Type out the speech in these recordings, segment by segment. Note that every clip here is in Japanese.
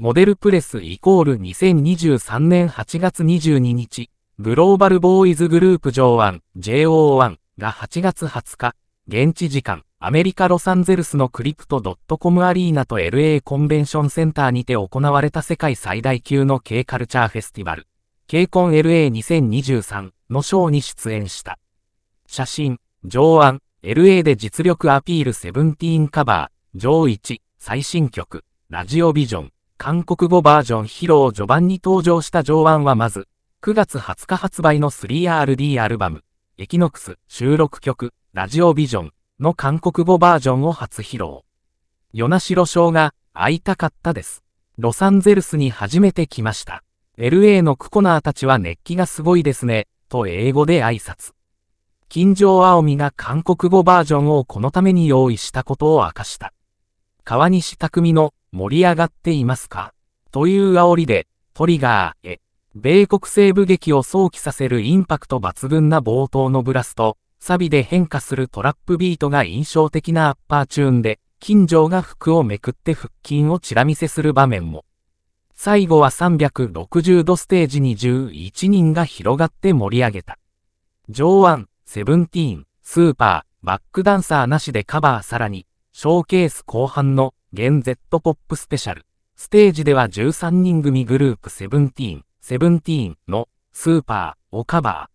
モデルプレスイコール2023年8月22日、グローバルボーイズグループ上腕 JO1 が8月20日、現地時間、アメリカ・ロサンゼルスのクリプト .com アリーナと LA コンベンションセンターにて行われた世界最大級の K カルチャーフェスティバル、K コン LA2023 のショーに出演した。写真、上腕 LA で実力アピールセブンティーンカバー、上1、最新曲、ラジオビジョン。韓国語バージョン披露序盤に登場した上腕はまず、9月20日発売の 3RD アルバム、エキノクス収録曲、ラジオビジョンの韓国語バージョンを初披露。与那城ーが、会いたかったです。ロサンゼルスに初めて来ました。LA のクコナーたちは熱気がすごいですね、と英語で挨拶。金城青美が韓国語バージョンをこのために用意したことを明かした。川西匠の盛り上がっていますかという煽りで、トリガーへ、米国西部劇を想起させるインパクト抜群な冒頭のブラスト、サビで変化するトラップビートが印象的なアッパーチューンで、金城が服をめくって腹筋をチラ見せする場面も。最後は360度ステージに11人が広がって盛り上げた。上腕、セブンティーン、スーパー、バックダンサーなしでカバーさらに、ショーケース後半の現 Z ポップスペシャル。ステージでは13人組グループセブンティーン、セブンティーンのスーパーをカバ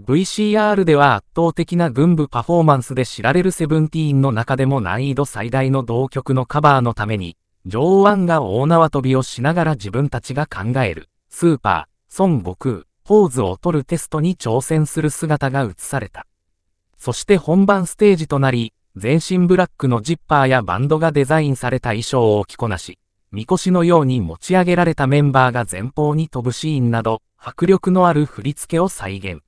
ー。VCR では圧倒的な軍部パフォーマンスで知られるセブンティーンの中でも難易度最大の同曲のカバーのために、上腕が大縄跳びをしながら自分たちが考える、スーパー、孫悟空、ポーズを取るテストに挑戦する姿が映された。そして本番ステージとなり、全身ブラックのジッパーやバンドがデザインされた衣装を着こなし、みこしのように持ち上げられたメンバーが前方に飛ぶシーンなど、迫力のある振り付けを再現。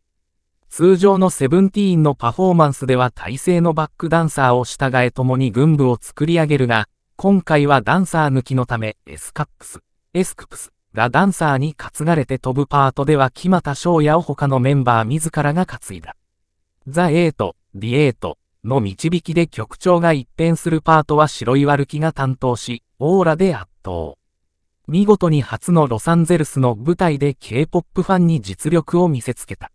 通常のセブンティーンのパフォーマンスでは体制のバックダンサーを従え共に軍部を作り上げるが、今回はダンサー抜きのため、エスカップス、エスクプスがダンサーに担がれて飛ぶパートでは木又翔也を他のメンバー自らが担いだ。ザ・エイト、ディエイト、の導きで曲調が一変するパートは白岩るきが担当し、オーラで圧倒。見事に初のロサンゼルスの舞台で K-POP ファンに実力を見せつけた。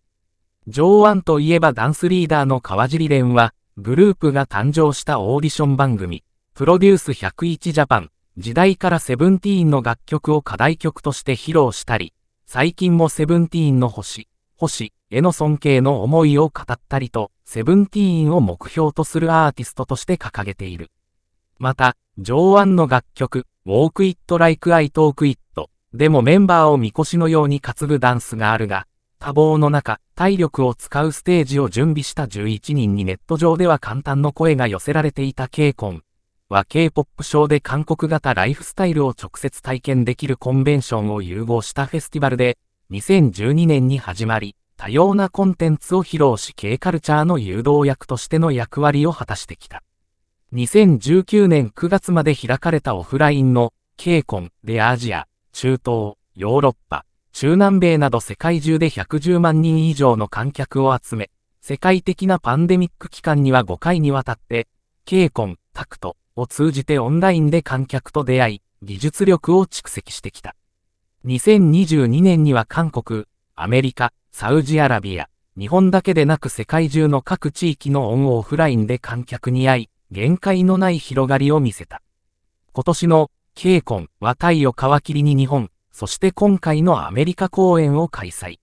上腕といえばダンスリーダーの川尻蓮は、グループが誕生したオーディション番組、プロデュース101ジャパン、時代からセブンティーンの楽曲を課題曲として披露したり、最近もセブンティーンの星、星への尊敬の思いを語ったりと、セブンティーンを目標とするアーティストとして掲げている。また、ジョーアンの楽曲、Walk It Like I Talk It でもメンバーをみこしのように担ぐダンスがあるが、多忙の中、体力を使うステージを準備した11人にネット上では簡単の声が寄せられていた K コンは K-POP ショーで韓国型ライフスタイルを直接体験できるコンベンションを融合したフェスティバルで、2012年に始まり、多様なコンテンツを披露し K カルチャーの誘導役としての役割を果たしてきた。2019年9月まで開かれたオフラインの K コンでアジア、中東、ヨーロッパ、中南米など世界中で110万人以上の観客を集め、世界的なパンデミック期間には5回にわたって、K コン、タクトを通じてオンラインで観客と出会い、技術力を蓄積してきた。2022年には韓国、アメリカ、サウジアラビア、日本だけでなく世界中の各地域のオンオフラインで観客に会い、限界のない広がりを見せた。今年の、K イコンはタを皮切りに日本、そして今回のアメリカ公演を開催。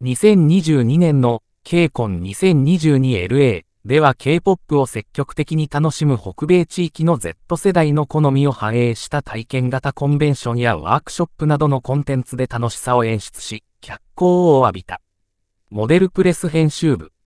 2022年の、K イコン 2022LA では K-POP を積極的に楽しむ北米地域の Z 世代の好みを反映した体験型コンベンションやワークショップなどのコンテンツで楽しさを演出し、脚光を浴びた。モデルプレス編集部